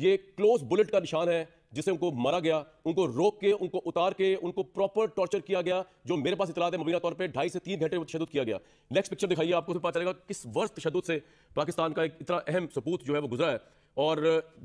ये close bullet का निशान है जिसे उनको मारा गया उनको रोक के उनको उतार के उनको प्रॉपर टॉर्चर किया गया जो मेरे पास इतला है मुबीना तौर पर ढाई से तीन घंटे तशद किया गया नेक्स्ट पिक्चर दिखाइए आपको पता चलेगा किस वर्ष तशद से पाकिस्तान का एक इतना अहम सपूत जो है वो गुजरा है और